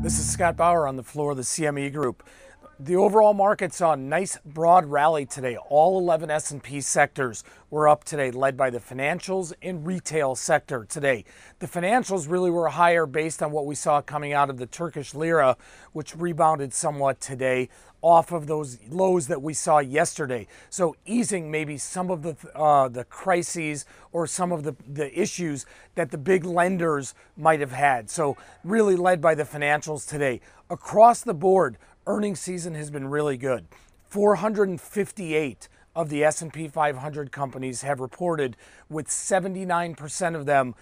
This is Scott Bauer on the floor of the CME Group. The overall market saw a nice broad rally today. All 11 S&P sectors were up today, led by the financials and retail sector today. The financials really were higher based on what we saw coming out of the Turkish lira, which rebounded somewhat today off of those lows that we saw yesterday. So easing maybe some of the uh, the crises or some of the, the issues that the big lenders might have had. So really led by the financials today. Across the board, earnings season has been really good. 458 of the S&P 500 companies have reported with 79% of them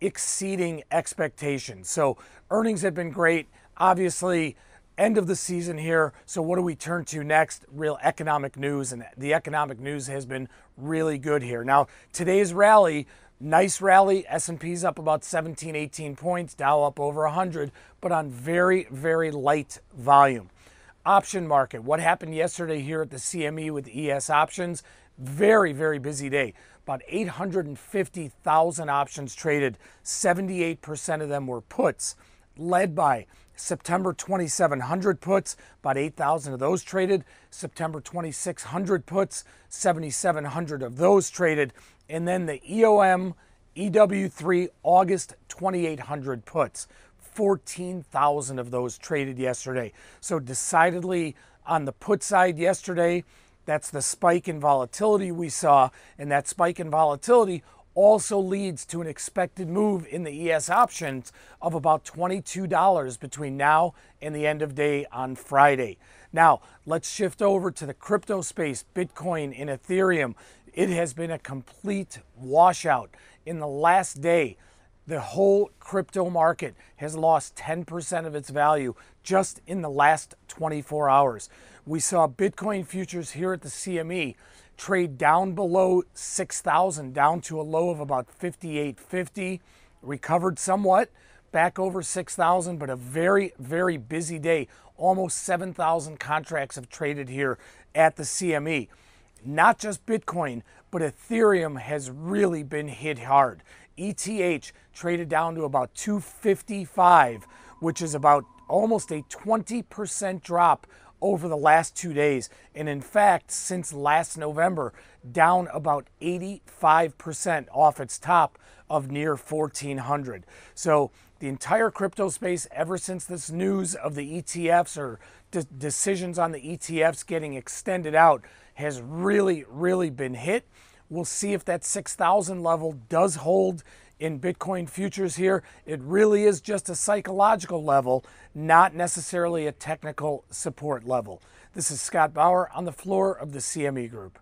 exceeding expectations. So earnings have been great. Obviously, end of the season here. So what do we turn to next? Real economic news and the economic news has been really good here. Now, today's rally Nice rally. S&P's up about 17, 18 points. Dow up over 100, but on very, very light volume option market. What happened yesterday here at the CME with ES options? Very, very busy day. About 850,000 options traded. 78% of them were puts, led by September 2700 puts, about 8,000 of those traded. September 2600 puts, 7,700 of those traded. And then the EOM EW3 August 2800 puts. 14,000 of those traded yesterday. So decidedly on the put side yesterday, that's the spike in volatility we saw. And that spike in volatility also leads to an expected move in the ES options of about $22 between now and the end of day on Friday. Now, let's shift over to the crypto space, Bitcoin and Ethereum. It has been a complete washout in the last day. The whole crypto market has lost 10% of its value just in the last 24 hours. We saw Bitcoin futures here at the CME trade down below 6,000, down to a low of about 58.50, recovered somewhat back over 6,000, but a very, very busy day. Almost 7,000 contracts have traded here at the CME. Not just Bitcoin, but Ethereum has really been hit hard. ETH traded down to about 255, which is about almost a 20% drop over the last two days. And in fact, since last November, down about 85% off its top of near 1400. So the entire crypto space, ever since this news of the ETFs or de decisions on the ETFs getting extended out, has really, really been hit. We'll see if that 6,000 level does hold in Bitcoin futures here. It really is just a psychological level, not necessarily a technical support level. This is Scott Bauer on the floor of the CME Group.